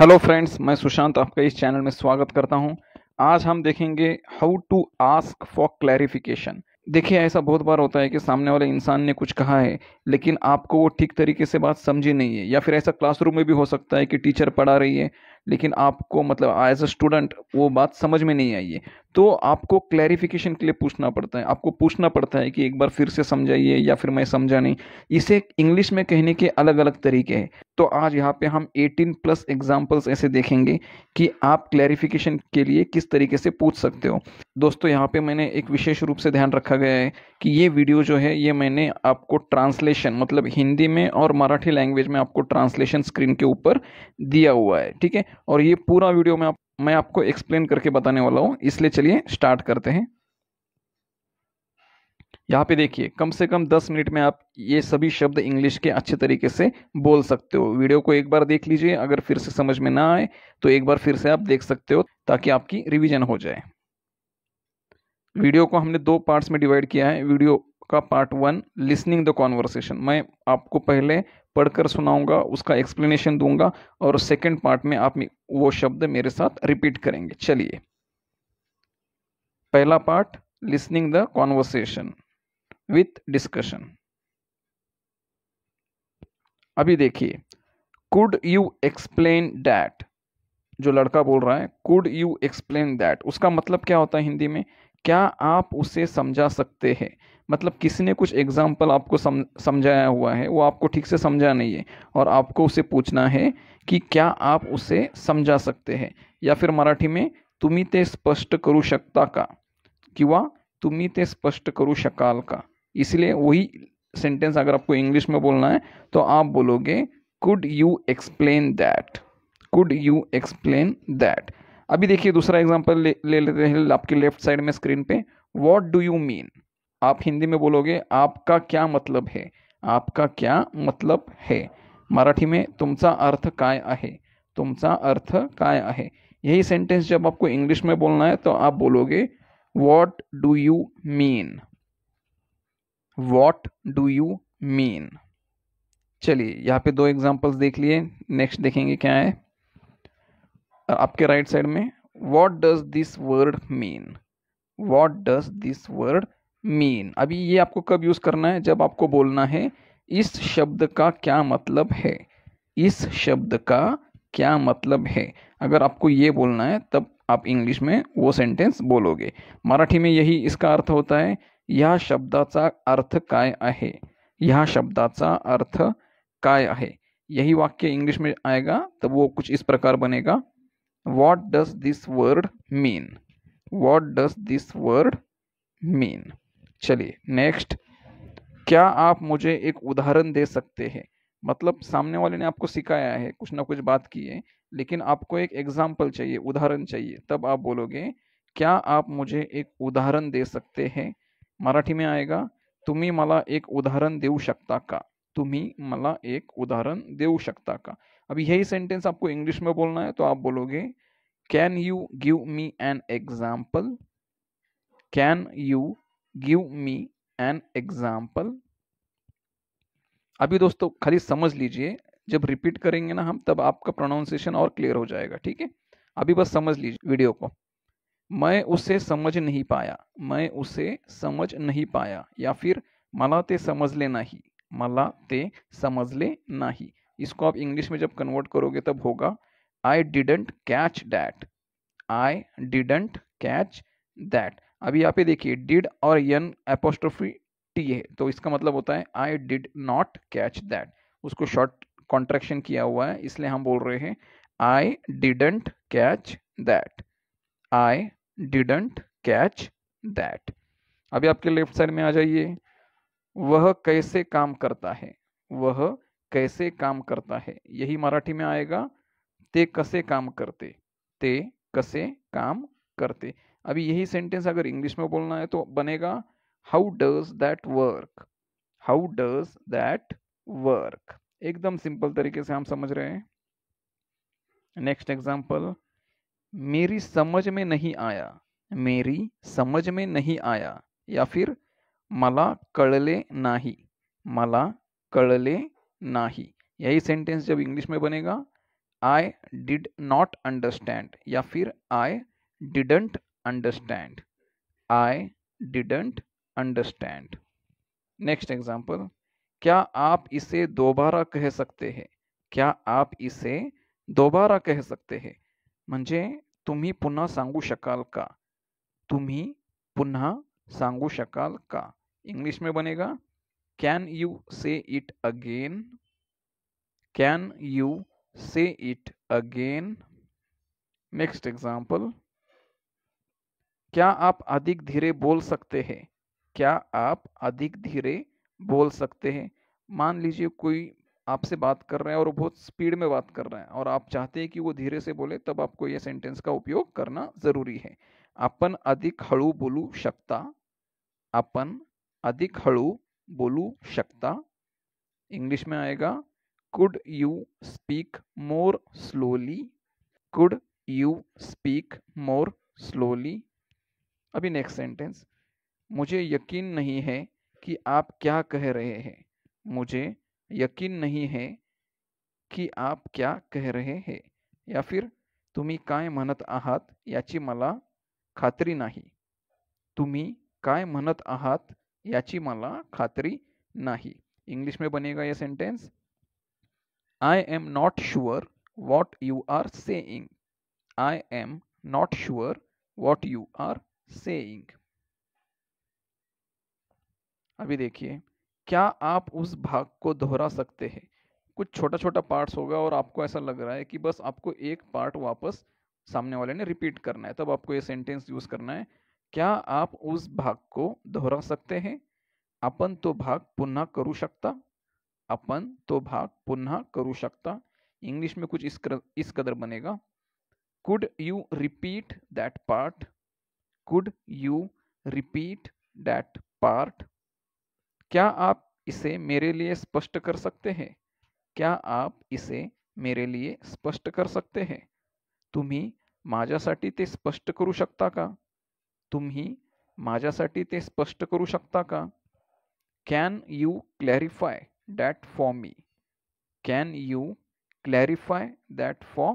Hello friends मैं सुशांत आपका इस चैनल में स्वागत करता हूं आज हम देखेंगे how to ask for clarification देखिए ऐसा बहुत बार होता है कि सामने वाले इंसान ने कुछ कहा है लेकिन आपको वो ठीक तरीके से बात समझी नहीं है या फिर ऐसा क्लासरूम में भी हो सकता है कि टीचर पढ़ा रही है लेकिन आपको मतलब एज अ स्टूडेंट वो बात समझ में नहीं आई है तो आपको क्लैरिफिकेशन के लिए पूछना पड़ता है आपको पूछना पड़ता है कि एक बार फिर से समझाइए या फिर मैं समझा नहीं इसे इंग्लिश में कहने के अलग अलग तरीके हैं तो आज यहाँ पे हम 18 प्लस एग्जाम्पल्स ऐसे देखेंगे कि आप क्लैरिफिकेशन के लिए किस तरीके से पूछ सकते हो दोस्तों यहाँ पे मैंने एक विशेष रूप से ध्यान रखा गया है कि ये वीडियो जो है ये मैंने आपको ट्रांसलेशन मतलब हिंदी में और मराठी लैंग्वेज में आपको ट्रांसलेशन स्क्रीन के ऊपर दिया हुआ है ठीक है और ये पूरा वीडियो में आप मैं आपको एक्सप्लेन करके बताने वाला हूँ इसलिए चलिए स्टार्ट करते हैं यहाँ पे देखिए कम से कम 10 मिनट में आप ये सभी शब्द इंग्लिश के अच्छे तरीके से बोल सकते हो वीडियो को एक बार देख लीजिए अगर फिर से समझ में ना आए तो एक बार फिर से आप देख सकते हो ताकि आपकी रिवीजन हो जाए वीडियो को हमने दो पार्ट्स में डिवाइड किया है वीडियो का part one listening the conversation मैं आपको पहले पढ़कर सुनाऊंगा उसका एक्सप्लेनेशन दूंगा और सेकंड पार्ट में आप वो शब्द मेरे साथ रिपीट करेंगे चलिए पहला part listening the conversation with discussion अभी देखिए कुड यू एक्सप्लेन डैट जो लड़का बोल रहा है कुड यू एक्सप्लेन दैट उसका मतलब क्या होता है हिंदी में क्या आप उसे समझा सकते हैं मतलब किसी ने कुछ एग्ज़ाम्पल आपको सम समझाया हुआ है वो आपको ठीक से समझा नहीं है और आपको उसे पूछना है कि क्या आप उसे समझा सकते हैं या फिर मराठी में तुम्ही ते स्पष्ट करू शकता का किंवा तुम्ही ते स्पष्ट करू शकाल का इसलिए वही सेंटेंस अगर आपको इंग्लिश में बोलना है तो आप बोलोगे could you explain that could you explain that अभी देखिए दूसरा एग्जाम्पल ले लेते हैं ले, आपके लेफ्ट साइड में स्क्रीन पे वॉट डू यू मीन आप हिंदी में बोलोगे आपका क्या मतलब है आपका क्या मतलब है मराठी में तुमचा अर्थ काय आहे तुमचा अर्थ काय आहे यही सेंटेंस जब आपको इंग्लिश में बोलना है तो आप बोलोगे what do you mean what do you mean चलिए यहाँ पे दो एग्जाम्पल्स देख लिए नेक्स्ट देखेंगे क्या है आपके राइट right साइड में what does this word mean what does this word mean अभी ये आपको कब यूज़ करना है जब आपको बोलना है इस शब्द का क्या मतलब है इस शब्द का क्या मतलब है अगर आपको ये बोलना है तब आप इंग्लिश में वो सेंटेंस बोलोगे मराठी में यही इसका अर्थ होता है यह शब्दाचा अर्थ काय आहे यह शब्दाचा अर्थ काय आहे यही वाक्य इंग्लिश में आएगा तब वो कुछ इस प्रकार बनेगा what does this word mean what does this word mean चलिए नेक्स्ट क्या आप मुझे एक उदाहरण दे सकते हैं मतलब सामने वाले ने आपको सिखाया है कुछ ना कुछ बात की है लेकिन आपको एक एग्जाम्पल चाहिए उदाहरण चाहिए तब आप बोलोगे क्या आप मुझे एक उदाहरण दे सकते हैं मराठी में आएगा तुम्ही मला एक उदाहरण देऊ शकता का तुम्ही मला एक उदाहरण देऊ शकता का अब यही सेंटेंस आपको इंग्लिश में बोलना है तो आप बोलोगे can you give me an example can you give me an example अभी दोस्तों खाली समझ लीजिए जब रिपीट करेंगे ना हम तब आपका प्रोनाउंसिएशन और क्लियर हो जाएगा ठीक है अभी बस समझ लीजिए वीडियो को मैं उसे समझ नहीं पाया मैं उसे समझ नहीं पाया या फिर मला ते ले नहीं मला ते ले नहीं इसको आप इंग्लिश में जब कन्वर्ट करोगे तब होगा I didn't catch that I didn't catch that अभी यहाँ पे देखिए डिड और यन एपोस्ट्रोफी टी है तो इसका मतलब होता है I did not catch that उसको शॉर्ट कॉन्ट्रेक्शन किया हुआ है इसलिए हम बोल रहे हैं I didn't catch that I didn't catch that अभी आपके लेफ्ट साइड में आ जाइए वह कैसे काम करता है वह कैसे काम करता है यही मराठी में आएगा ते कसे काम करते ते कसे काम करते अभी यही सेंटेंस अगर इंग्लिश में बोलना है तो बनेगा how does that work how does that work एकदम सिंपल तरीके से हम समझ रहे हैं नेक्स्ट एग्जाम्पल मेरी समझ में नहीं आया मेरी समझ में नहीं आया या फिर मला कळले नाही मला कळले नाही यही सेंटेंस जब इंग्लिश में बनेगा आई डिड नॉट अंडरस्टैंड या फिर I didn't understand i didn't understand next example क्या आप इसे दोबारा कह सकते हैं क्या आप इसे दोबारा कह सकते हैं म्हणजे तुम्ही पुन्हा सांगू शकाल का तुम्ही पुन्हा सांगू शकाल का इंग्लिश में बनेगा can you say it again can you say it again next example क्या आप अधिक धीरे बोल सकते हैं क्या आप अधिक धीरे बोल सकते हैं मान लीजिए कोई आपसे बात कर रहे हैं और बहुत स्पीड में बात कर रहे हैं और आप चाहते हैं कि वो धीरे से बोले तब आपको यह सेंटेंस का उपयोग करना ज़रूरी है अपन अधिक हड़ू बोलू शकता अपन अधिक हड़ू बोलू शकता इंग्लिश में आएगा could you speak more slowly could you speak more slowly अभी नेक्स्ट सेंटेंस मुझे यकीन नहीं है कि आप क्या कह रहे हैं मुझे यकीन नहीं है कि आप क्या कह रहे हैं या फिर तुम्ही काय म्हणत आहात याची मला खात्री नाही तुम्ही काय म्हणत आहात याची मला खात्री नाही इंग्लिश में बनेगा ये sentence I am not sure what you are saying I am not sure what you are saying. अभी देखिए क्या आप उस भाग को दोहरा सकते हैं कुछ छोटा छोटा पार्ट्स होगा और आपको ऐसा लग रहा है कि बस आपको एक पार्ट वापस सामने वाले ने रिपीट करना है तब आपको ये सेंटेंस यूज करना है क्या आप उस भाग को दोहरा सकते हैं अपन तो भाग पुनः करू शकता अपन तो भाग पुनः करू शकता इंग्लिश में कुछ इस कदर बनेगा could you repeat that part could you repeat that part क्या आप इसे मेरे लिए स्पष्ट कर सकते हैं क्या आप इसे मेरे लिए स्पष्ट कर सकते हैं तुम्ही माझ्यासाठी ते स्पष्ट करू शकता का तुम्ही माझ्यासाठी ते स्पष्ट करू शकता का can you clarify that for me can you clarify that for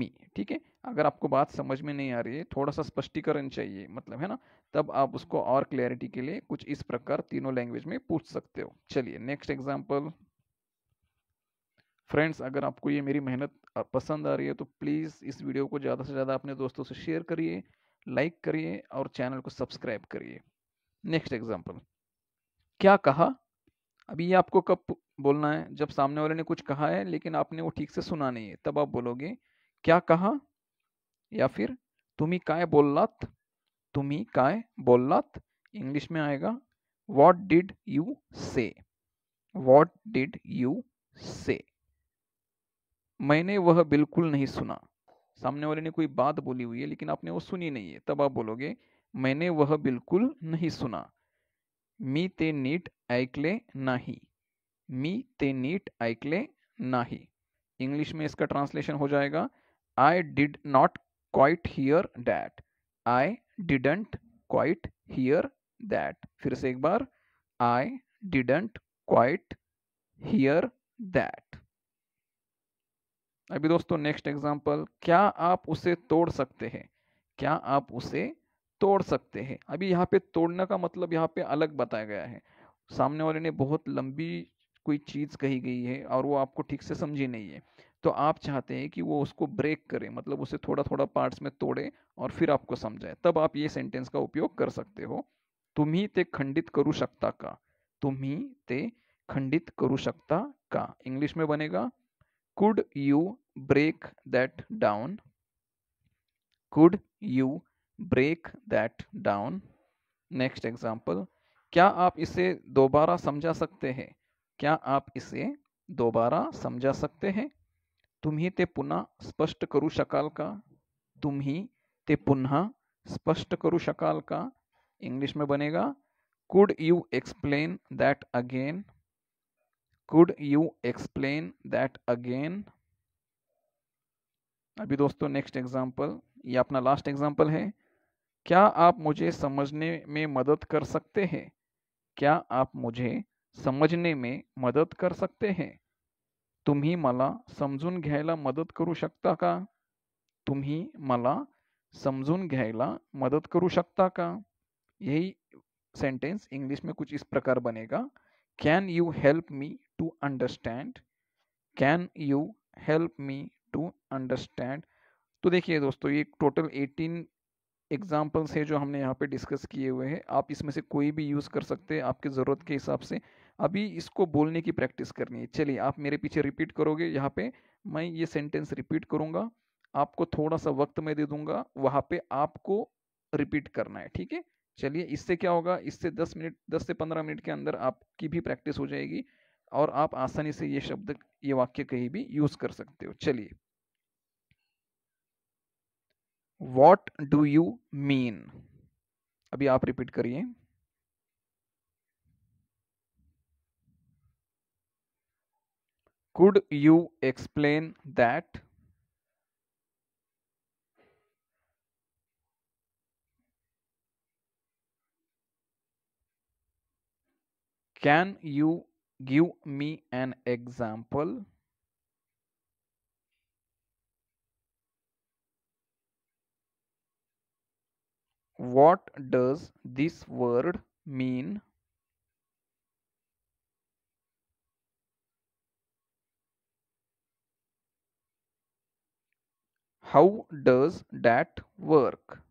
me ठीक आहे अगर आपको बात समझ में नहीं आ रही है थोड़ा सा स्पष्टीकरण चाहिए मतलब है ना तब आप उसको और क्लैरिटी के लिए कुछ इस प्रकार तीनों लैंग्वेज में पूछ सकते हो चलिए नेक्स्ट एग्जाम्पल फ्रेंड्स अगर आपको ये मेरी मेहनत पसंद आ रही है तो प्लीज़ इस वीडियो को ज़्यादा से ज़्यादा अपने दोस्तों से शेयर करिए लाइक करिए और चैनल को सब्सक्राइब करिए नेक्स्ट एग्जाम्पल क्या कहा अभी ये आपको कब बोलना है जब सामने वाले ने कुछ कहा है लेकिन आपने वो ठीक से सुना नहीं है तब आप बोलोगे क्या कहा या फिर तुम्ही काय बोललात तुम्ही काय बोललात इंग्लिश में आएगा what did you say what did you say मैंने वह बिल्कुल नहीं सुना सामने वाले ने कोई बात बोली हुई है लेकिन आपने वो सुनी नहीं है तब आप बोलोगे मैंने वह बिल्कुल नहीं सुना मी ते नीट ऐकले नाही मी ते नीट ऐकले नाही इंग्लिश में इसका ट्रांसलेशन हो जाएगा I did not quite hear that I didn't quite hear that फिर से एक बार I didn't quite hear that अभी दोस्तों नेक्स्ट एग्जाम्पल क्या आप उसे तोड़ सकते हैं क्या आप उसे तोड़ सकते हैं अभी यहाँ पे तोड़ने का मतलब यहाँ पे अलग बताया गया है सामने वाले ने बहुत लंबी कोई चीज़ कही गई है और वो आपको ठीक से समझी नहीं है तो आप चाहते हैं कि वो उसको ब्रेक करे मतलब उसे थोड़ा थोड़ा पार्ट्स में तोड़े और फिर आपको समझाए तब आप ये सेंटेंस का उपयोग कर सकते हो तुम्ही ते खंडित करू शकता का तुम्ही ते खंडित करू शकता का इंग्लिश में बनेगा could you break that down could you break that down next example क्या आप इसे दोबारा समझा सकते हैं क्या आप इसे दोबारा समझा सकते हैं तुम्ही ते पुन्हा स्पष्ट करू शकाल का तुम्ही ते पुन्हा स्पष्ट करू शकाल का इंग्लिश में बनेगा could you explain that again could you explain that again अभी दोस्तों नेक्स्ट एग्जाम्पल ये अपना लास्ट एग्जाम्पल है क्या आप मुझे समझने में मदद कर सकते हैं क्या आप मुझे समझने में मदद कर सकते हैं तुम्ही मला समजून घ्यायला मदत करू शकता का तुम्ही मला समझून घ्यायला मदद करू सकता का यही सेंटेंस इंग्लिश में कुछ इस प्रकार बनेगा can you help me to understand can you help me to understand तो देखिए दोस्तों ये टोटल 18 एग्जाम्पल्स है जो हमने यहाँ पे डिस्कस किए हुए हैं आप इसमें से कोई भी यूज़ कर सकते हैं आपकी ज़रूरत के हिसाब से अभी इसको बोलने की प्रैक्टिस करनी है चलिए आप मेरे पीछे रिपीट करोगे यहाँ पे मैं ये सेंटेंस रिपीट करूँगा आपको थोड़ा सा वक्त मैं दे दूंगा वहाँ पे आपको रिपीट करना है ठीक है चलिए इससे क्या होगा इससे 10 मिनट 10 से 15 मिनट के अंदर आपकी भी प्रैक्टिस हो जाएगी और आप आसानी से ये शब्द ये वाक्य कहीं भी यूज कर सकते हो चलिए वॉट डू यू मीन अभी आप रिपीट करिए Could you explain that? Can you give me an example? What does this word mean? How does that work?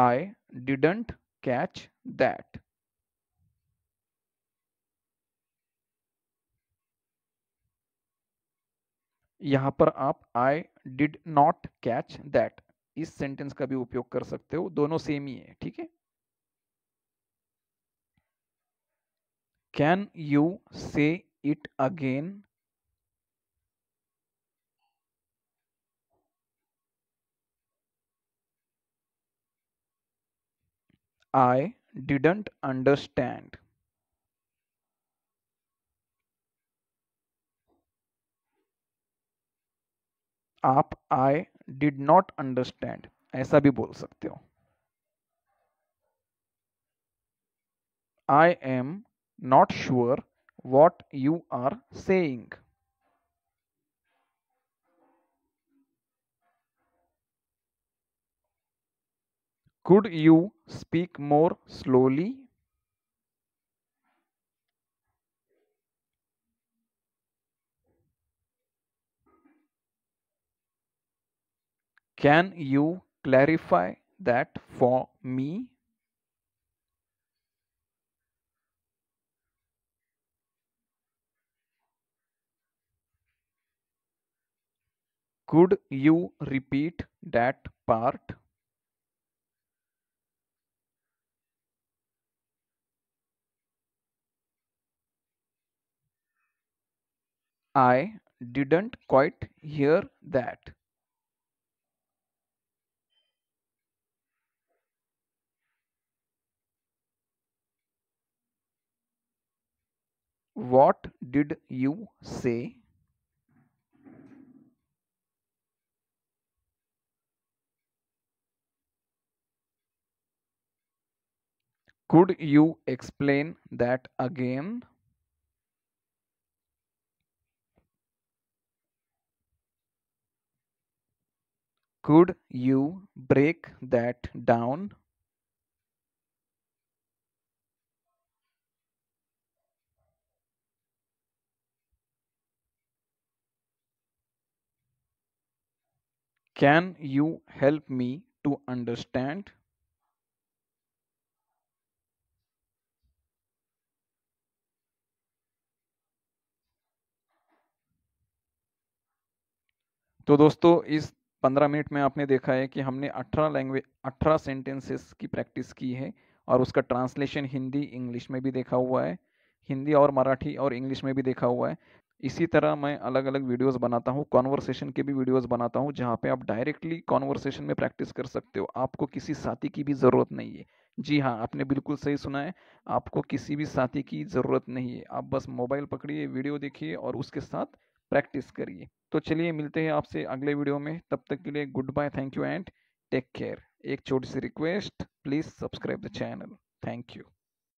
I didn't catch that. यहां पर आप I did not catch that इस sentence का भी उपयोग कर सकते हो दोनों सेम ही है ठीक है can you say it again I didn't understand आप I did not understand ऐसा भी बोल सकते हो I am not sure what you are saying. Could you speak more slowly? Can you clarify that for me? Could you repeat that part? I didn't quite hear that. What did you say? Could you explain that again? Could you break that down? Can you help me to understand? तो दोस्तों इस पंद्रह minute में आपने देखा है कि हमने अठारह लैंग्वेज अठारह सेंटेंसेस की प्रैक्टिस की है और उसका ट्रांसलेशन हिंदी इंग्लिश में भी देखा हुआ है हिंदी और मराठी और इंग्लिश में भी देखा हुआ है इसी तरह मैं अलग अलग वीडियोस बनाता हूँ कॉन्वर्सेशन के भी वीडियोस बनाता हूँ जहाँ पे आप डायरेक्टली कॉन्वर्सेशन में प्रैक्टिस कर सकते हो आपको किसी साथी की भी ज़रूरत नहीं है जी हाँ आपने बिल्कुल सही सुना है आपको किसी भी साथी की ज़रूरत नहीं है आप बस मोबाइल पकड़िए वीडियो देखिए और उसके साथ प्रैक्टिस करिए तो चलिए मिलते हैं आपसे अगले वीडियो में तब तक के लिए goodbye thank you and take care एक छोटी सी request please subscribe the channel thank you